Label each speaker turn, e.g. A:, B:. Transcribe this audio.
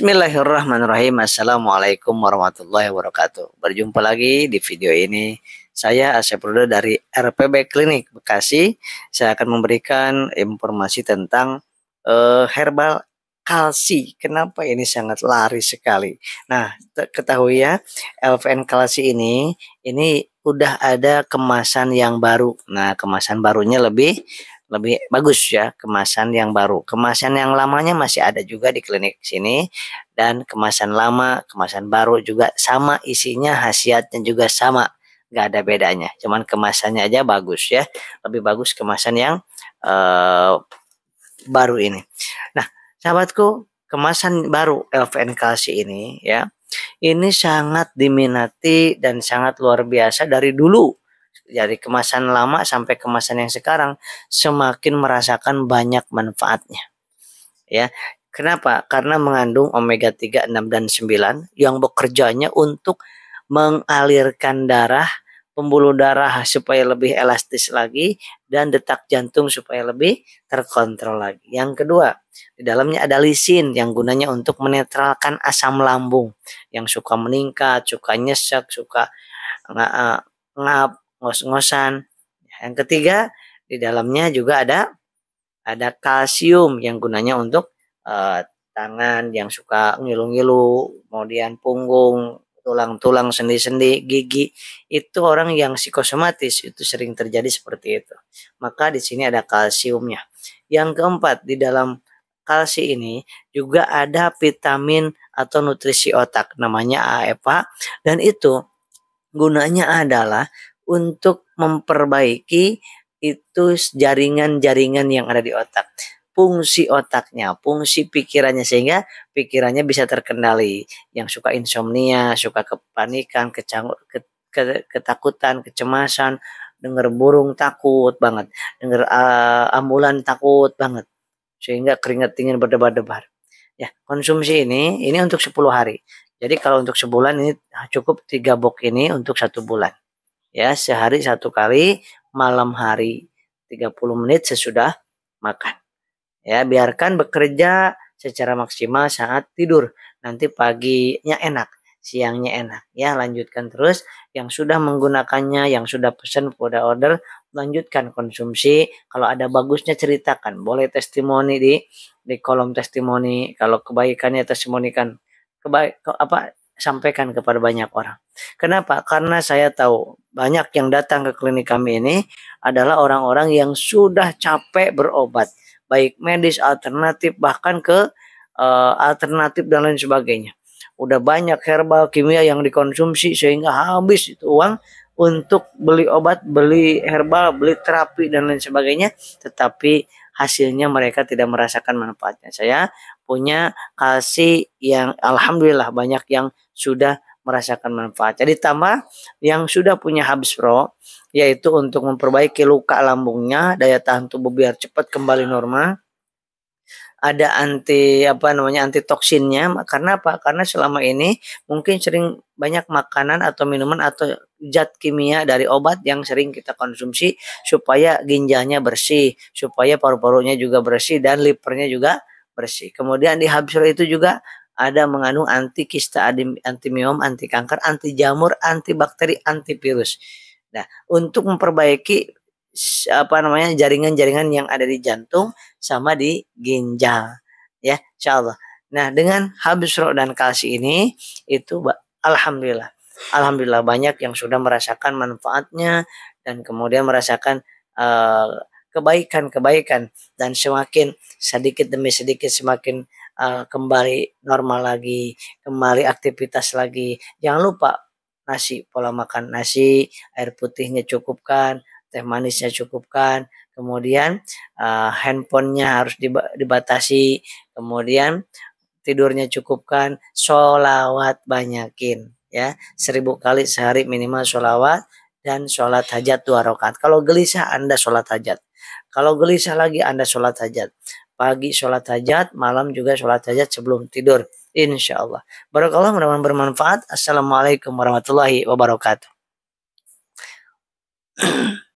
A: Bismillahirrahmanirrahim. Assalamualaikum warahmatullahi wabarakatuh. Berjumpa lagi di video ini. Saya Asep Rudo dari RPB Klinik Bekasi. Saya akan memberikan informasi tentang uh, herbal kalsi. Kenapa ini sangat laris sekali? Nah, ketahui ya, LVN kalsi ini ini udah ada kemasan yang baru. Nah, kemasan barunya lebih lebih bagus ya kemasan yang baru. Kemasan yang lamanya masih ada juga di klinik sini dan kemasan lama, kemasan baru juga sama isinya, khasiatnya juga sama, nggak ada bedanya. Cuman kemasannya aja bagus ya, lebih bagus kemasan yang uh, baru ini. Nah, sahabatku, kemasan baru LVN Kalsi ini ya, ini sangat diminati dan sangat luar biasa dari dulu dari kemasan lama sampai kemasan yang sekarang semakin merasakan banyak manfaatnya. Ya. Kenapa? Karena mengandung omega 3, 6 dan 9 yang bekerjanya untuk mengalirkan darah, pembuluh darah supaya lebih elastis lagi dan detak jantung supaya lebih terkontrol lagi. Yang kedua, di dalamnya ada lisin yang gunanya untuk menetralkan asam lambung yang suka meningkat, suka nyesek, suka ah, ah, ngap ngos-ngosan. Yang ketiga, di dalamnya juga ada ada kalsium yang gunanya untuk uh, tangan yang suka ngilu-ngilu, kemudian punggung, tulang-tulang, sendi-sendi, gigi. Itu orang yang psikosomatis itu sering terjadi seperti itu. Maka di sini ada kalsiumnya. Yang keempat, di dalam kalsi ini juga ada vitamin atau nutrisi otak namanya AEPA dan itu gunanya adalah untuk memperbaiki itu jaringan-jaringan yang ada di otak fungsi otaknya, fungsi pikirannya sehingga pikirannya bisa terkendali. Yang suka insomnia, suka kepanikan, ketakutan, kecemasan, dengar burung takut banget, dengar uh, eh, ambulan takut banget. Sehingga keringat dingin berdebar-debar. Ya, konsumsi ini ini untuk 10 hari. Jadi kalau untuk sebulan ini cukup 3 box ini untuk satu bulan ya sehari satu kali malam hari 30 menit sesudah makan ya biarkan bekerja secara maksimal saat tidur nanti paginya enak siangnya enak ya lanjutkan terus yang sudah menggunakannya yang sudah pesan pada order lanjutkan konsumsi kalau ada bagusnya ceritakan boleh testimoni di di kolom testimoni kalau kebaikannya testimonikan kebaik apa sampaikan kepada banyak orang. Kenapa? Karena saya tahu banyak yang datang ke klinik kami ini adalah orang-orang yang sudah capek berobat, baik medis alternatif bahkan ke uh, alternatif dan lain sebagainya. Udah banyak herbal kimia yang dikonsumsi sehingga habis itu uang untuk beli obat, beli herbal, beli terapi dan lain sebagainya, tetapi hasilnya mereka tidak merasakan manfaatnya. Saya punya kasih yang alhamdulillah banyak yang sudah merasakan manfaat. Jadi tambah yang sudah punya habis Pro yaitu untuk memperbaiki luka lambungnya, daya tahan tubuh biar cepat kembali normal ada anti apa namanya anti toksinnya karena apa karena selama ini mungkin sering banyak makanan atau minuman atau zat kimia dari obat yang sering kita konsumsi supaya ginjalnya bersih supaya paru-parunya juga bersih dan livernya juga bersih kemudian di habsur itu juga ada mengandung anti kista anti miom anti kanker anti jamur anti bakteri anti virus nah untuk memperbaiki apa namanya jaringan-jaringan yang ada di jantung sama di ginjal ya insya nah dengan habis roh dan kalsi ini itu alhamdulillah alhamdulillah banyak yang sudah merasakan manfaatnya dan kemudian merasakan kebaikan eh, kebaikan-kebaikan dan semakin sedikit demi sedikit semakin uh, kembali normal lagi, kembali aktivitas lagi. Jangan lupa nasi, pola makan nasi, air putihnya cukupkan, teh manisnya cukupkan, kemudian uh, handphonenya harus dibatasi, kemudian tidurnya cukupkan, sholawat banyakin ya seribu kali sehari minimal sholawat dan sholat hajat dua rakaat. Kalau gelisah Anda sholat hajat. Kalau gelisah lagi Anda sholat hajat. Pagi sholat hajat, malam juga sholat hajat sebelum tidur. Insya Allah. Barakallah mudah-mudahan bermanfaat. Assalamualaikum warahmatullahi wabarakatuh.